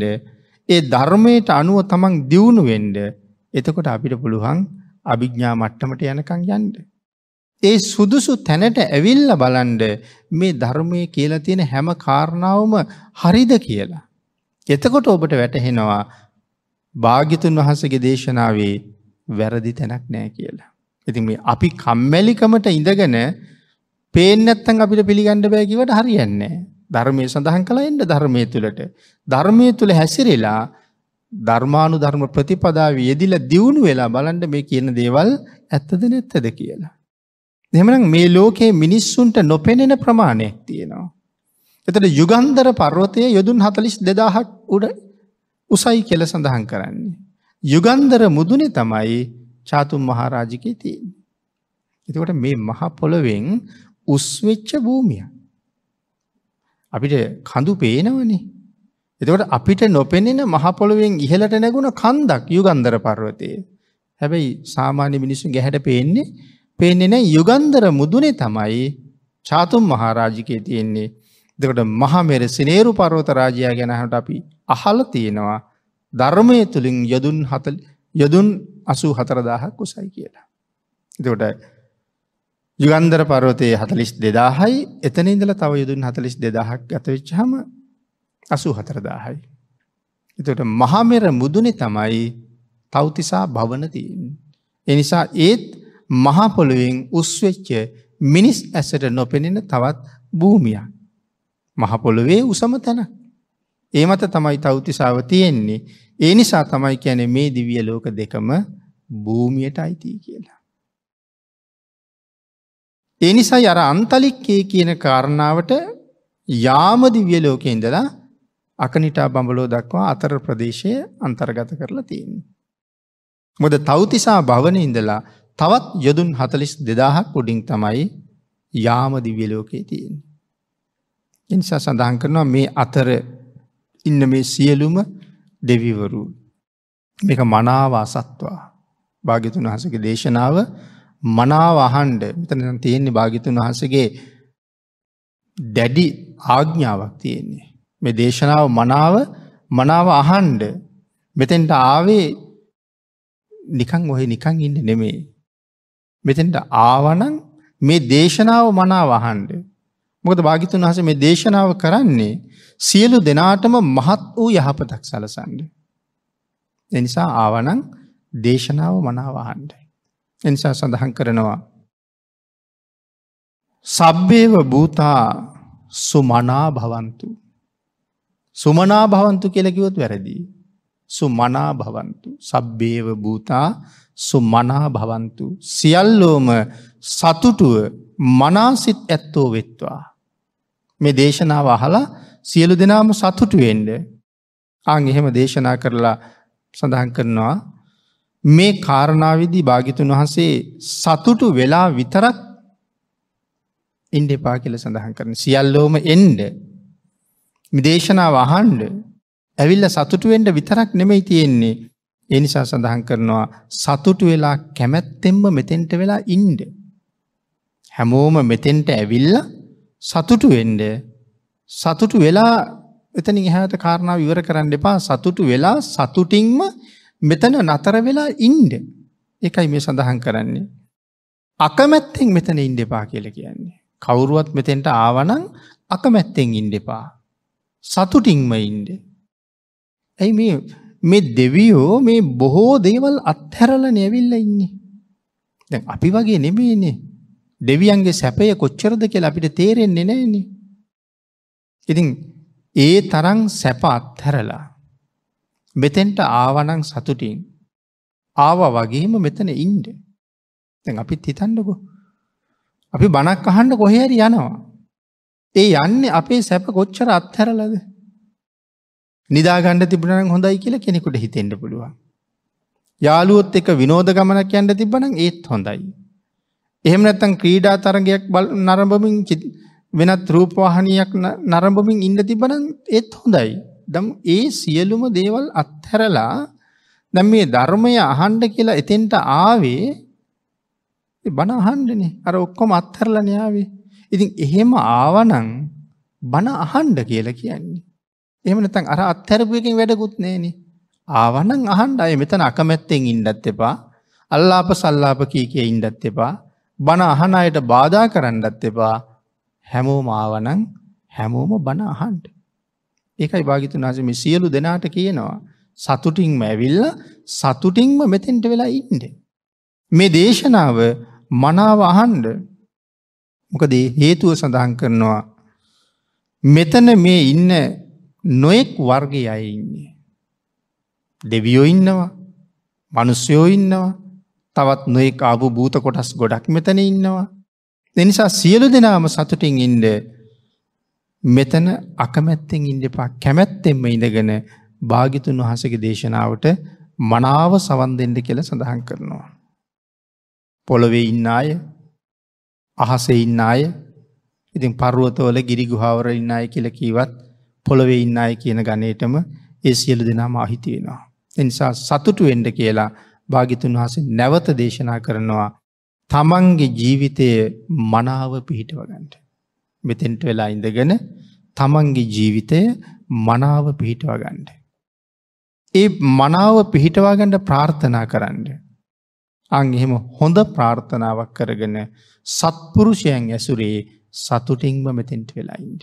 ඒ ධර්මයට අනුව තමන් දියුණු වෙන්න එතකොට අපිට පුළුවන් අභිඥා මට්ටමට යනකම් යන්න. ඒ සුදුසු තැනට ඇවිල්ලා බලන්න මේ ධර්මයේ කියලා තියෙන හැම කාරණාවම හරිද කියලා. එතකොට ඔබට වැටහෙනවා භාග්‍යතුන් වහන්සේගේ දේශනාවේ වැරදි තැනක් නෑ කියලා. ඉතින් මේ අපි කම්මැලිකමට ඉඳගෙන පේන්නේ නැත්නම් අපිට පිළිගන්න බෑ කිව්වට හරියන්නේ නැහැ. ධර්මයේ සඳහන් කළා එන්න ධර්මයේ තුලට. ධර්මයේ තුල හැසිරෙලා ධර්මානු ධර්ම ප්‍රතිපදාව යෙදිලා දියුණු වෙලා බලන්න මේ කියන දේවල් ඇත්තද නැත්තද කියලා. එහෙමනම් මේ ලෝකයේ මිනිස්සුන්ට නොපෙනෙන ප්‍රමාණයක් තියෙනවා. එතන යුගන්ධර පර්වතයේ යොදුන් 42000ක් උඩ උසයි කියලා සඳහන් කරන්නේ. යුගන්ධර මුදුනේ තමයි චාතුම් මහරජිකේ තියෙන්නේ. එතකොට මේ මහ පොළවෙන් උස්වෙච්ච භූමිය. අපිට කඳු පේනවනේ. එතකොට අපිට නොපෙනෙන මහපොළොවෙන් ඉහළට නැගුණ කන්දක් යුගන්ධර පර්වතයේ. හැබැයි සාමාන්‍ය මිනිස්සු ගැහැට පේන්නේ පේන්නේ නැහැ යුගන්ධර මුදුනේ තමයි චාතුම් මහරජිකේ තියෙන්නේ. එතකොට මහමෙර සිනේරු පර්වත රාජයා ගැන හට අපි අහලා තියෙනවා ධර්මයේ තුලින් යදුන් 40 යදුන් 84000ක් උසයි කියලා. එතකොට යුගන්දර පරවතයේ හතලිස් දෙදාහයි එතන ඉඳල තව යුදුන් හතලිස් දෙදහක් ගතවෙච්චහම අසු හතරදාහයි. එතට මහමෙර මුදුනෙ තමයි තවතිසා භවනතින්. එනිසා ඒත් මහපොළුවෙන් උස්වෙච්ච මිනිස් ඇසට නොපෙනෙන තවත් භූමියක්. මහපොළොවේ උසම තැන. ඒ මත තමයි තවතිසාව තියෙන්නේ. ඒ නිසා තමයි කියැන මේ දිවිය ලෝක දෙකම භූමියට අයිතිී කියලා. එනිසා යර අන්තලික්කේ කියන කාරණාවට යාමදිවිය ලෝකෙ ඉඳලා අකනිටා බඹලෝ දක්වා අතර ප්‍රදේශය අන්තර්ගත කරලා තියෙන්. මොද තෞතිසා භවන ඉඳලා තවත් යොදුන් හතලිස් දෙදාහක් උඩින් තමයි යාමදිවිය ලෝකයේ තියෙන්. එනිසා සඳහන් කරනවා මේ අතර ඉන්න මේ සියලුම දෙවිවරු. මේක මනාවා සත්වා භාගිතුන් හසක දේශනාව මනාව අහන්ඩ මෙතන තියෙන්නේ භාගිතුන් වහසගේ දැඩි ආග්ඥාවක් තියෙන්නේ. මේ දේශනාව මනාව මනාව අහන්ඩ මෙතෙන්ට ආවේ නිකං ඔහෙ නිකං ඉන්න නෙමේ. මෙතෙන්ට ආවනං මේ දේශනාව මනාව අහන්ඩ. මොකද භාගිතුන් වහස මේ දේශනාව කරන්නේ සියලු දෙනාටම මහත් වූ යහපතක් සලසන්ඩ. එනිසා ආවනං දේශනාව මනාවහන්ඩ. එනිසා සඳහන් කරනවා. සබ්බේව භූතා සුමනා භවන්තු. සුමනා භවන්තු කෙලකිවොත් වැරදි. සුමනා භවන්තු සබ්බේව භූතා සුමනා භවන්තු සියල්ලෝම සතුටුව මනාසිත් ඇත්තෝ වෙත්වා. මේ දේශනාව අහලා සියලු දෙනාම සතුටුවෙන්ඩ ආං එහෙම දේශනා කරලා සඳහන් කරනවා මේ කාරණාවදී භාගිතුන් වහන්සේ සතුටු වෙලා විතරක් ඉන්ඩ එපා කියල සඳහන් කරන සියල්ලෝම එන්ඩ විදේශනාව අහන්ඩ ඇවිල්ල සතුටුවෙන්ට විතරක් නෙමෙයි තියෙන්නේ එනිසා සඳහන් කරනවා සතුටු වෙලා කැමැත්තෙම්ම මෙතෙන්ට වෙලා ඉන්ඩ. හැමෝම මෙතෙන්ට ඇවිල්ල සතුටු වෙන්ඩ සතුටු වෙලා එතනි හැට කාරණාව විවර කරන්න එපා සතුටු වෙලා සතුටින්ම මෙතන නතර වෙලා ඉන්ඩ එකයි මේ සඳහන් කරන්නේ. අකමැත්තෙන් මෙතන ඉන්ඩෙපා කියල කියන්නේ. කවුරුවත් මෙතෙන්ට ආවනං අකමැත්තෙන් ඉන්ඩෙපා. සතුටින්ම ඉන්ඩ. ඇයි මේ මේ දෙවියෝ මේ බොහෝ දේවල් අත්හැරල නැවිල්ල ඉන්නේ. දැ අපි වගේ නෙමේනේ. දෙවියන්ගේ සැපය කොච්චරද කියලා අපිට තේරෙන්නේ නෑනේ. ඉතින් ඒ තරං සැප අත්හැරලා මෙතෙන්ට ආවනං සතුටින් ආව වගේම මෙතන ඉන්ඩ තැන් අපිත් හිතන්නකු අපි බණක් අහන්ඩ කොහේරි යනවා ඒ යන්න අපේ සැප කොච්චර අත්හැරලද නිදාගණ්ඩ තිබුණන හොඳයි කියලා කෙනෙකුට හිතෙන්ට පුළුවන් යාලුවොත් එක විනෝධ ගමනක් යන්න තිබන ඒත් හොඳයි එහෙම නැත්තන් ක්‍රීඩා තරගයක් බල නරඹමින් වෙනත් රූපවාහනයක් නරඹමින් ඉන්න තිබන ඒත් හොඳයි දැන් ඒ සියලුම දේවල් අත්හැරලා දැන් මේ ධර්මය අහන්න කියලා එතෙන්ට ආවේ ඒ බණ අහන්නනේ. අර ඔක්කොම අත්හැරලානේ ආවේ. ඉතින් එහෙම ආවනම් බණ අහන්න කියලා කියන්නේ. එහෙම නැත්නම් අර අත්හැරපු එකෙන් වැඩකුත් නෑනේ. ආවනම් අහන්න අය මෙතන අකමැත්තෙන් ඉන්නත් එපා. අල්ලාප සල්ලාප කී කිය ඉන්නත් එපා. බණ අහන අයට බාධා කරන්නත් එපා. හැමෝම ආවනම් හැමෝම බණ අහන්න. ඒකයි භාගිතුන් වහන්සේ මේ සියලු දෙනාට කියනවා සතුටින්ම ඇවිල්ලා සතුටින්ම මෙතෙන්ට වෙලා ඉන්න. මේ දේශනාව මනාව අහන්ඩ මොකද හේතුව සඳහන් කරනවා මෙතන මේ ඉන්න නොයෙක් වර්ගය අය ඉන්නේ. දෙවියෝ ඉන්නවා මනුස්්‍යයෝ ඉන්නවා තවත් නොයෙක් ආපු භූත කොටස් ගොඩක් මෙතන ඉන්නවා. දෙනිසා සියලු දෙනාම සතුටින් ඉන්ඩ මෙතන අකමැත්තෙන් ඉන්ඩපා කැමැත්තෙන්ම ඉඳගෙන භාගිතුන් වහසගේ දේශනාවට මනාව සවන් දෙෙන්ඩ කියල සඳහන් කරනවා. පොළොවේ ඉන්න අය අහසේ ඉන්න අය ඉතින් පරුවතවල ගිරිගුහාවර ඉන්න අය කියල කීවත් පොළොවේ ඉන්න අය කියන ගණයටම ඒ සියලු දෙනාම අහිතියෙනවා. එනිසා සතුටු වෙන්ඩ කියලා භාගිතුන් වහස නැවත දේශනා කරනවා තමන්ගේ ජීවිතය මනාව පිහිටවගන්ට. මෙතෙන්ට වෙලා ඉඳගෙන තමන්ගේ ජීවිතය මනාව පිහිටවා ගණ්ඩ. ඒ මනාව පිහිටවාගණ්ඩ ප්‍රාර්ථනා කරන්න. අං එහෙම හොඳ ප්‍රාර්ථනාවක් කරගෙන සත්පුරුෂයන් ඇසුරේ සතුටින්ම මෙතෙන්ට වෙලා ඉන්ඩ.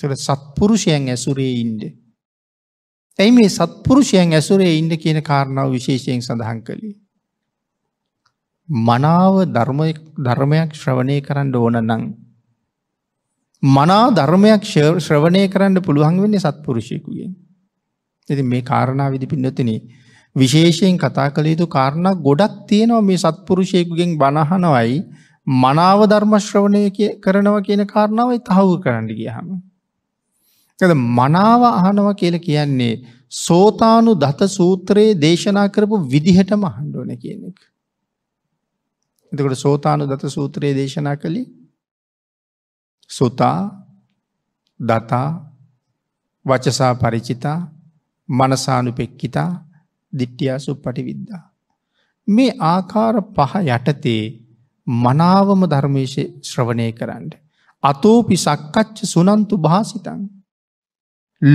තුට සත්පුරුෂයන් ඇසුරේ ඉන්ඩ. ඇයි මේ සත්පුරුෂයන් ඇසුරේ ඉන්ඩ කියන කාරණාව විශේෂයෙන් සඳහන් කළේ. මනාව ධර්මයක් ශ්‍රවණය කරන්න ඕන නං මනා ධර්මයක් ශ්‍රවණය කරන්න පුළුවන් වෙන්නේ සත්පුරුෂයකුගෙන්. ඉතින් මේ කාරණා විදි පින්නතින විශේෂයෙන් කතා කළ යුතු කාරණා ගොඩක් තියෙනවා මේ සත්පුරුෂයකුගෙන් බණහනවයි මනාව ධර්මශ්‍රවණය කරනව කියන කාරණාවයි තහවුරු කරන්න ගියහම. ඇද මනාව අහනව කියල කියන්නේ සෝතානු දත සූත්‍රයේ දේශනා කරපු විදිහටම හන්ඩෝන කියන එක. එතකට සෝතානු දත සූත්‍රයේ දේශනා කළේ සුතා දතා වචසා පරිචිතා මනසානුපෙක්කිතා දිට්ටියා සුප්පටි විද්දා. මේ ආකාර පහ යටතේ මනාවම ධර්මේශ ශ්‍රවණය කරන්න. අතෝපි සක්කච්ච සුනන්තු භාසිතන්.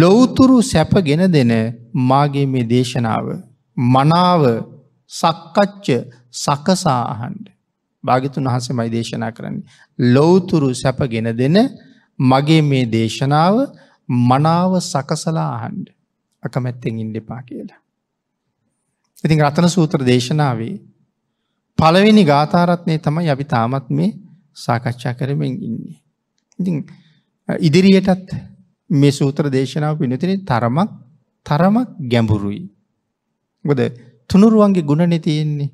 ලොවතුරු සැප ගෙන දෙන මාගේ මේ දේශනාව මනාව සක්කච්ච සකසාහන්ඩ. භාගිතුන් වහසමයි දේශනා කරන්නේ ලෝතුරු සැපගෙන දෙන මගේ මේ දේශනාව මනාව සකසලා අහන්ඩ අකමැත්තෙන් ඉන්ඩෙපා කියලා. ඉතින් රතන සූත්‍ර දේශනාවේ පළවෙනි ගාථාරත්නය තමයි අපි තාමත් මේ සාකච්ඡා කරමින් ඉන්නේ. ඉතින් ඉදිරියටත් මේ සූත්‍ර දේශනාව පිනතින තරමක් තරමක් ගැඹුරුයි. ගොද තුනුරුවන්ගේ ගුණනෙ තියෙන්නේ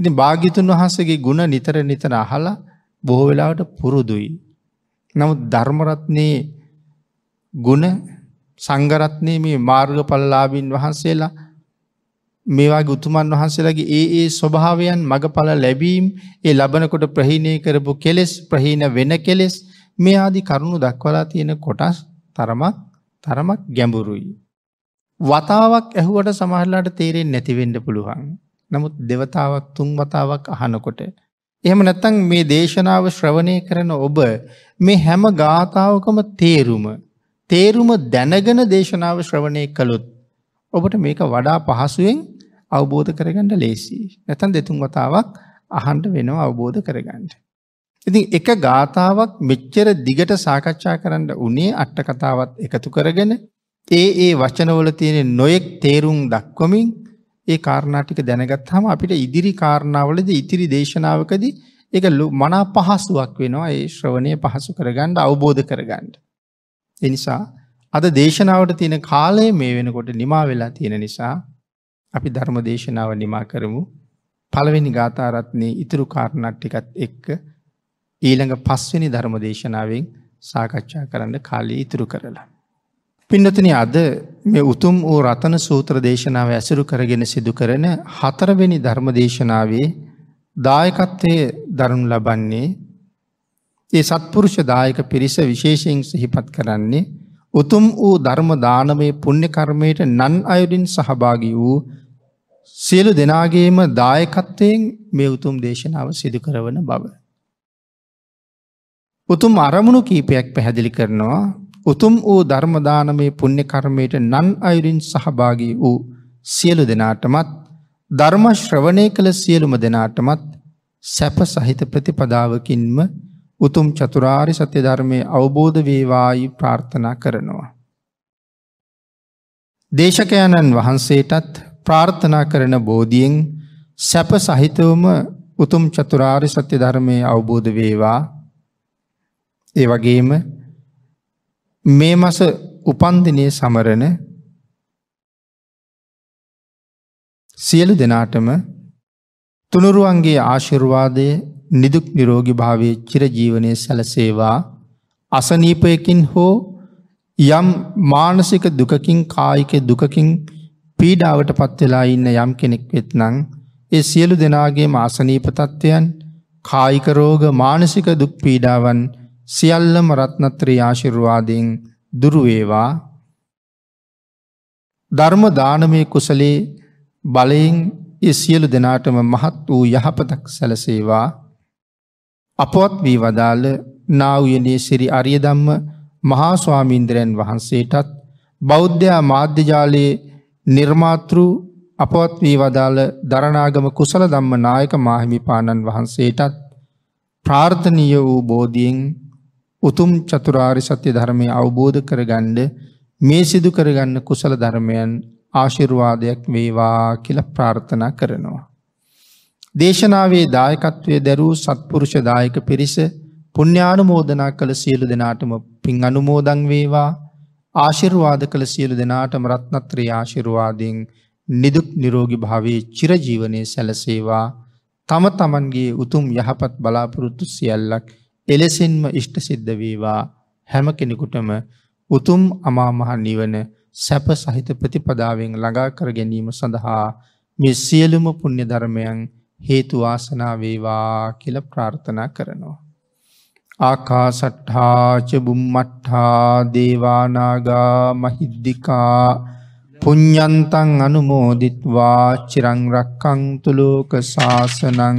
ඉතින් භාගිතුන් වහන්සගේ ගුණ නිතර නිතර අහලා බොහෝ වෙලාවට පුරුදුයි. නමුත් ධර්මරත්නයේ ගුණ සංගරත්නය මේ මාර්ග පල්ලාබීන් වහන්සේලා මේවා ගුතුමන් වහන්සේලගේ ඒ ඒ ස්වභාවයන් මඟ පල ලැබීම් ඒ ලබනකොට ප්‍රහිණය කරපු කෙලෙස් ප්‍රහීන වෙන කෙලෙස් මේ ආදි කරුණු දක්වලා තියෙන කොටස් තරමක් තරමක් ගැඹුරුයි. වතාවක් ඇහුවට සමහරලාට තේරෙන් නැතිවෙඩ පුළුවන්. නමුත් දෙවතාවක් තුන් වතාවක් අහනකොට එහෙම නැත්නම් මේ දේශනාව ශ්‍රවණය කරන ඔබ මේ හැම ගාථාවකම තේරුම තේරුම දැනගෙන දේශනාව ශ්‍රවණය කළොත් ඔබට මේක වඩා පහසුවෙන් අවබෝධ කරගන්න ලේසියි. නැත්නම් දෙතුන් වතාවක් අහන්න වෙනවා අවබෝධ කරගන්න. ඉතින් එක ගාතාවක් මෙච්චර දිගට සාකච්ඡා කරන්න උනේ අට කතාවත් එකතු කරගෙන ඒ ඒ වචනවල තියෙන නොයෙක් තේරුම් දක්වමින් ඒ කාරණා ටික දැනගත්තාම අපිට ඉදිරි කාරණාවලදී ඉතිරි දේශනාවකදී ඒක මන පහසුවක් වෙනවා ඒ ශ්‍රවණය පහසු කරගන්න අවබෝධ කරගන්න. ඒ නිසා අද දේශනාවට තියෙන කාලය මේ වෙනකොට නිමා වෙලා තියෙන නිසා අපි ධර්ම දේශනාව නිමා කරමු. පළවෙනි ගාථාරත්නයේ ඉතුරු කාරණා ටිකත් එක්ක ඊළඟ පස්වෙනි ධර්ම දේශනාවෙන් සාකච්ඡා කරන්න කාලය ඉතුරු කරලා පින්නතුන අද මේ උතුම් වූ රතන සූත්‍ර දේශනාව ඇසුරු කරගෙන සිදු කරන හතරවෙනි ධර්ම දේශනාවේ දායකත්වය දරුණු ලබන්නේ ඒ සත්පුරුෂ දායක පිරිස විශේෂයෙන් සිහිපත් කරන්නේ උතුම් වූ ධර්ම දානමේ පුණ්‍ය කර්මයට නන් අයුරින් සහභාගී වූ සියලු දෙනාගේම දායකත්වයෙන් මේ උතුම් දේශනාව සිදු කරවන බව. උතුම් අරමුණු කීපයක් පැහැදිලි කරනවා උතුම් වූ ධර්ම දානමේ පුණ්‍ය කර්මයට නන් අයුරින් සහභාගී වූ සියලු දෙනාටමත් ධර්ම ශ්‍රවණය කළ සියලුම දෙනාටමත් සැප සහිත ප්‍රතිපදාවකින්ම උතුම් චතුරාරි සත්‍ය ධර්මයේ අවබෝධ වේවායි ප්‍රාර්ථනා කරනවා. දේශකයන්න් වහන්සේටත් ප්‍රාර්ථනා කරන බෝධියෙන් සැප සහිතවම උතුම් චතුරාරි සත්‍ය ධර්මයේ අවබෝධ වේවා. ඒ වගේම මේ මස උපන්දිනය සමරණ සියලු දෙනාටම තුනුරුවන්ගේ ආශිර්වාදය නිදුක් නිරෝගි භාවේ චිරජීවනය සැලසේවා අසනීපයකින් හෝ යම් මානසික දුකකින් කායික දුකකින් පීඩාවට පත්වෙලා ඉන්න යම් කෙනෙක් වෙත්නං ඒ සියලු දෙනාගේ මාසනීපතත්ත්වයන් කායිකරෝග මානසික දුක් පීඩාවන් සියල්ලම රත්නත්‍රී ආශිර්වාදයෙන් දුරුවේවා ධර්ම දානමය කුසලේ බලයෙන් ඒ සියලු දෙනාටම මහත් වූ යහපතක් සැලසේවා අපවත් වී වදාළ නාවයනේ සිරි අරියදම්ම මහා ස්වාමීන්ද්‍රයන් වහන්සේටත් බෞද්ධයා මාධ්‍යජාලයේ නිර්මාතෘ අපවත් වී වදාළ දරණාගම කුසල ධම්ම නායක මාහිමිපාණන් වහන්සේටත් ප්‍රාර්ථනීය වූ බෝධියෙන් උතුම් චතුරාරි සත්‍ය ධර්මය අවබෝධ කරගණ්ඩ මේ සිදු කරගන්න කුසල ධර්මයන් ආශිර්වාදයක් වේවා කියල ප්‍රාර්ථනා කරනවා. දේශනාවේ දායකත්වය දැරූ සත්පුරුෂ දායක පිරිස පුුණ්‍යානුමෝදනා කළ සියලු දෙනාටම පින් අනුමෝදං වේවා ආශිර්වාද කළ සියලු දෙනාටම රත්නත්‍රී ආශිර්වාදයෙන් නිදුක් නිරෝගි භාවේ චිරජීවනය සැලසේවා තම තමන්ගේ උතුම් යහපත් බලාපොරොත්තු සියල්ලක් එලෙසින්ම ඉෂ්ට සිද්ධ වේවා හැම කෙනෙකුටම උතුම් අමාමහ නිවන සැප සහිත ප්‍රතිපදාවෙන් ළඟා කර ගැනීම සඳහා මේ සියලුම පුණ්‍ය ධර්මයන් හේතු වාසනා වේවා කියලා ප්‍රාර්ථනා කරනවා. ආකාසට්ඨා ච බුම්මට්ඨා දේවා නාග මහිද්దికා පුඤ්ඤන්තං අනුමෝදිත්වා චිරං රක්ඛන්තු ලෝක සාසනං